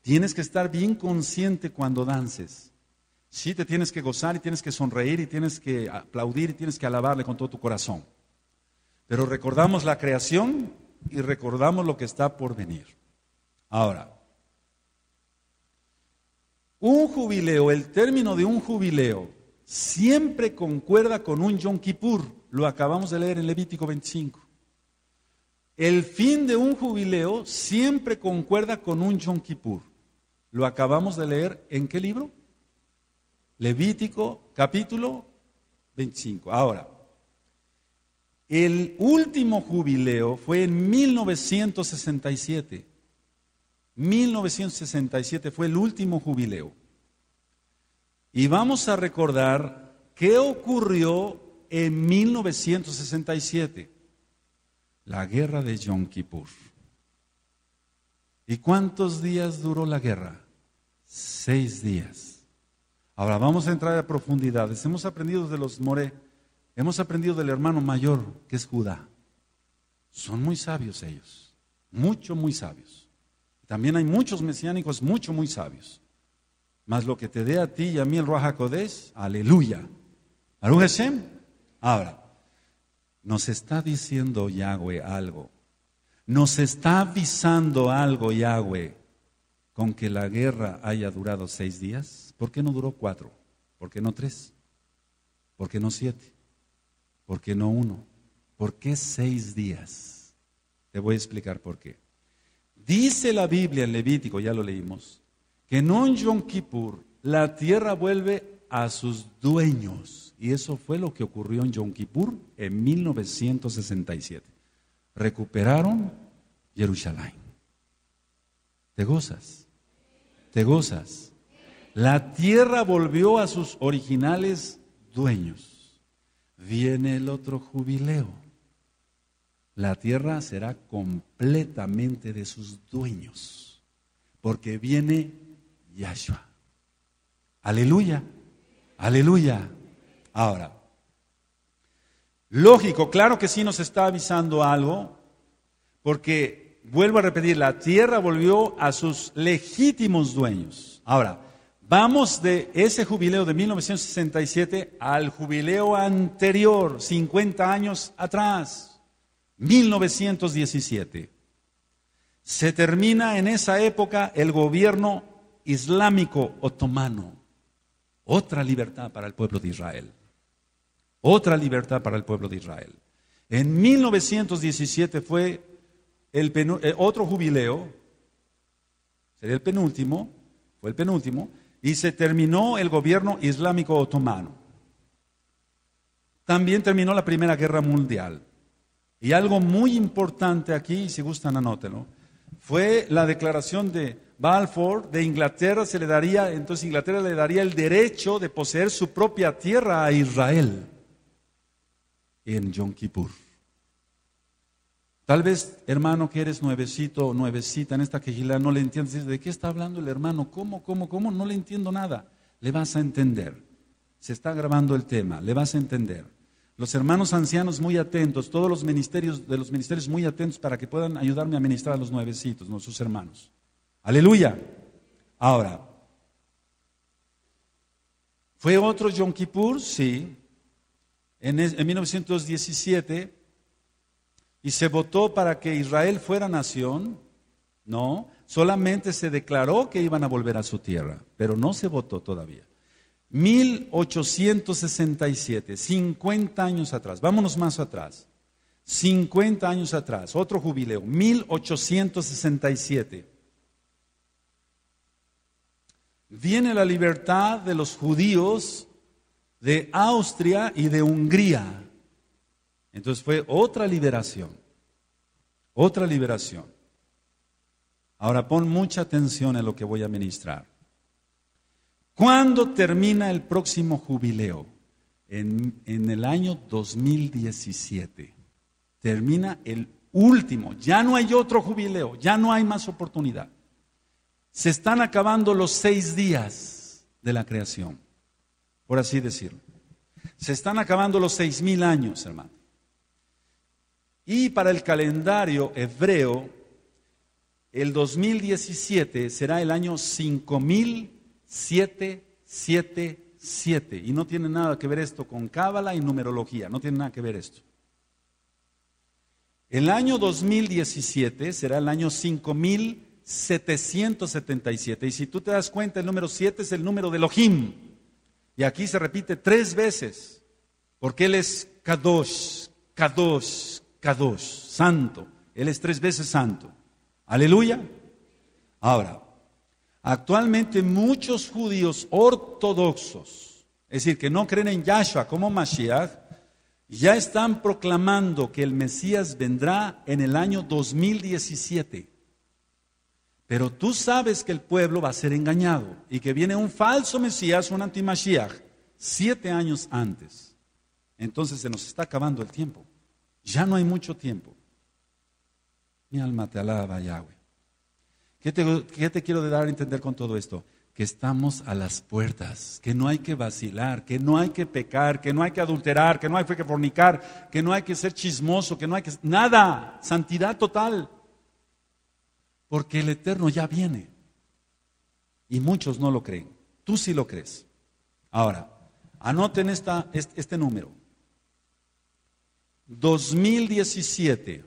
tienes que estar bien consciente cuando dances. Sí, te tienes que gozar y tienes que sonreír y tienes que aplaudir y tienes que alabarle con todo tu corazón. Pero recordamos la creación y recordamos lo que está por venir. Ahora, un jubileo, el término de un jubileo, siempre concuerda con un Yom Kippur. Lo acabamos de leer en Levítico 25. El fin de un jubileo siempre concuerda con un Yom Kippur. Lo acabamos de leer en qué libro? Levítico capítulo 25. Ahora, el último jubileo fue en 1967. 1967 fue el último jubileo. Y vamos a recordar qué ocurrió en 1967 la guerra de Yom Kippur. ¿Y cuántos días duró la guerra? Seis días. Ahora vamos a entrar a profundidades. Hemos aprendido de los More, hemos aprendido del hermano mayor que es Judá. Son muy sabios ellos, mucho, muy sabios. También hay muchos mesiánicos, mucho, muy sabios. Mas lo que te dé a ti y a mí el Ruach aleluya. Baruch ahora, nos está diciendo Yahweh algo. Nos está avisando algo Yahweh con que la guerra haya durado seis días. ¿Por qué no duró cuatro? ¿Por qué no tres? ¿Por qué no siete? ¿Por qué no uno? ¿Por qué seis días? Te voy a explicar por qué. Dice la Biblia en Levítico, ya lo leímos, que en un Yom Kippur la tierra vuelve a sus dueños. Y eso fue lo que ocurrió en Yom Kippur en 1967. Recuperaron Jerusalén. ¿Te gozas? ¿Te gozas? La tierra volvió a sus originales dueños. Viene el otro jubileo. La tierra será completamente de sus dueños, porque viene Yahshua. Aleluya. Aleluya. Ahora, lógico, claro que sí nos está avisando algo, porque, vuelvo a repetir, la tierra volvió a sus legítimos dueños. Ahora, vamos de ese jubileo de 1967 al jubileo anterior, 50 años atrás, 1917. Se termina en esa época el gobierno islámico otomano. Otra libertad para el pueblo de Israel. Otra libertad para el pueblo de Israel. En 1917 fue el eh, otro jubileo, sería el penúltimo, fue el penúltimo, y se terminó el gobierno islámico otomano. También terminó la Primera Guerra Mundial. Y algo muy importante aquí, si gustan anótelo, fue la declaración de Balfour de Inglaterra, se le daría, entonces Inglaterra le daría el derecho de poseer su propia tierra a Israel en Yom Kippur. Tal vez, hermano, que eres nuevecito o nuevecita en esta quejilá, no le entiendes. ¿De qué está hablando el hermano? ¿Cómo, cómo, cómo? No le entiendo nada. Le vas a entender. Se está grabando el tema. Le vas a entender. Los hermanos ancianos muy atentos, todos los ministerios de los ministerios muy atentos para que puedan ayudarme a ministrar a los nuevecitos, nuestros hermanos. Aleluya. Ahora, ¿fue otro Yom Kippur? Sí. En, en 1917, ¿y se votó para que Israel fuera nación? No, solamente se declaró que iban a volver a su tierra, pero no se votó todavía. 1867, 50 años atrás, vámonos más atrás, 50 años atrás, otro jubileo, 1867. Viene la libertad de los judíos de Austria y de Hungría. Entonces fue otra liberación, otra liberación. Ahora pon mucha atención en lo que voy a ministrar. ¿Cuándo termina el próximo jubileo? En, el año 2017. Termina el último. Ya no hay otro jubileo, ya no hay más oportunidad. Se están acabando los seis días de la creación, por así decirlo. Se están acabando los seis mil años, hermano. Y para el calendario hebreo, el 2017 será el año 5000 7-7-7 Y no tiene nada que ver esto con cábala y numerología, no tiene nada que ver esto. El año 2017 será el año 5777. Y si tú te das cuenta, el número 7 es el número de Elohim. Y aquí se repite tres veces, porque Él es Kadosh, Kadosh, Kadosh, santo. Él es tres veces santo. Aleluya. Ahora, Actualmente muchos judíos ortodoxos, es decir, que no creen en Yahshua como Mashiach, ya están proclamando que el Mesías vendrá en el año 2017. Pero tú sabes que el pueblo va a ser engañado y que viene un falso Mesías, un antimashiach, siete años antes. Entonces se nos está acabando el tiempo. Ya no hay mucho tiempo. Mi alma te alaba, Yahweh. ¿Qué te, quiero dar a entender con todo esto? Que estamos a las puertas, que no hay que vacilar, que no hay que pecar, que no hay que adulterar, que no hay que fornicar, que no hay que ser chismoso, que no hay que... Nada, santidad total. Porque el Eterno ya viene. Y muchos no lo creen. Tú sí lo crees. Ahora, anoten este, este número. 2017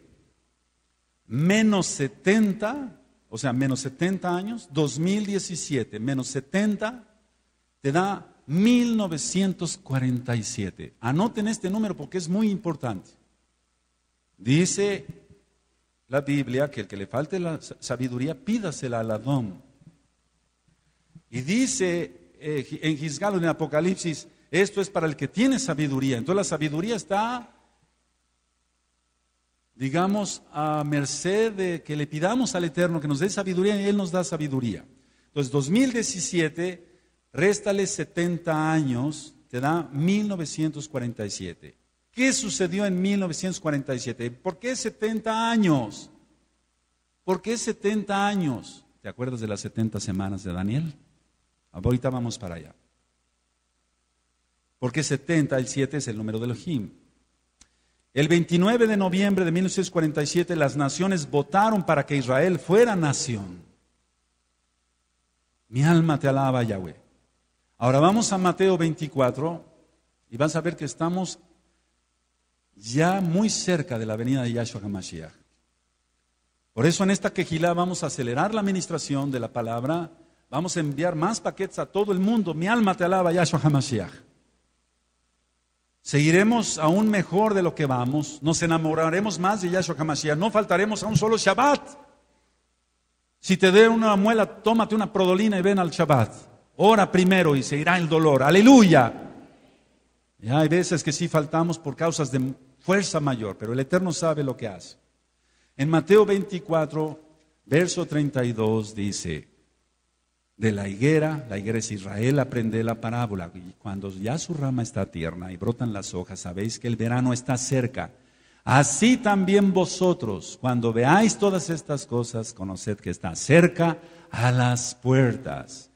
menos 70 o sea, menos 70 años, 2017, menos 70, te da 1947. Anoten este número porque es muy importante. Dice la Biblia que el que le falte la sabiduría, pídasela al Adón. Y dice eh, en Gisgalo, en Apocalipsis, esto es para el que tiene sabiduría. Entonces la sabiduría está digamos, a merced de que le pidamos al Eterno que nos dé sabiduría y Él nos da sabiduría. Entonces, 2017, réstale 70 años, te da 1947. ¿Qué sucedió en 1947? ¿Por qué 70 años? ¿Por qué 70 años? ¿Te acuerdas de las 70 semanas de Daniel? Ahorita vamos para allá. ¿Por qué 70, el 7 es el número de Elohim. El 29 de noviembre de 1947 las naciones votaron para que Israel fuera nación. Mi alma te alaba, Yahweh. Ahora vamos a Mateo 24 y vas a ver que estamos ya muy cerca de la venida de Yahshua HaMashiach. Por eso en esta quejilá vamos a acelerar la administración de la palabra, vamos a enviar más paquetes a todo el mundo. Mi alma te alaba, Yahshua HaMashiach. Seguiremos aún mejor de lo que vamos, nos enamoraremos más de Yahshua Hamashiach, no faltaremos a un solo Shabbat. Si te dé una muela, tómate una prodolina y ven al Shabbat. Ora primero y se irá el dolor. Aleluya. ya hay veces que sí faltamos por causas de fuerza mayor, pero el Eterno sabe lo que hace. En Mateo 24, verso 32 dice, de la higuera, la higuera es Israel, aprende la parábola. Y cuando ya su rama está tierna y brotan las hojas, sabéis que el verano está cerca. Así también vosotros, cuando veáis todas estas cosas, conoced que está cerca a las puertas.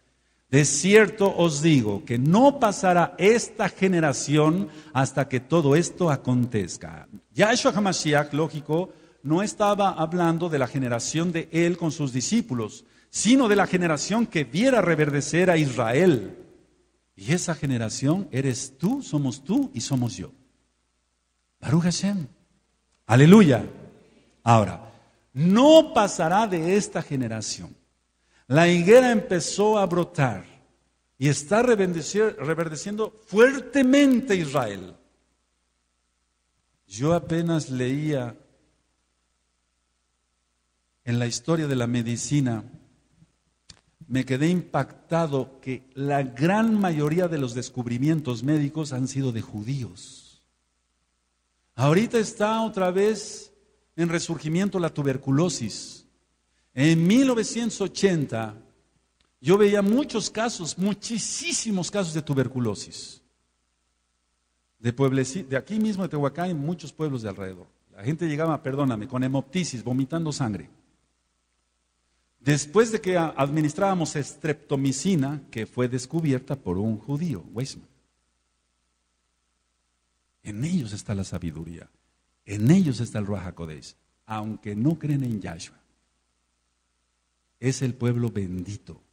De cierto os digo que no pasará esta generación hasta que todo esto acontezca. Ya Yahshua HaMashiach, lógico, no estaba hablando de la generación de él con sus discípulos, sino de la generación que viera reverdecer a Israel. Y esa generación eres tú, somos tú y somos yo. Baruch Aleluya. Ahora, no pasará de esta generación. La higuera empezó a brotar y está reverdeciendo fuertemente Israel. Yo apenas leía en la historia de la medicina me quedé impactado que la gran mayoría de los descubrimientos médicos han sido de judíos. Ahorita está otra vez en resurgimiento la tuberculosis. En 1980 yo veía muchos casos, muchísimos casos de tuberculosis. De, de aquí mismo de Tehuacán y muchos pueblos de alrededor. La gente llegaba, perdóname, con hemoptisis, vomitando sangre. Después de que administrábamos estreptomicina, que fue descubierta por un judío, Weissman, En ellos está la sabiduría. En ellos está el rahakodesh Aunque no creen en Yahshua. Es el pueblo bendito.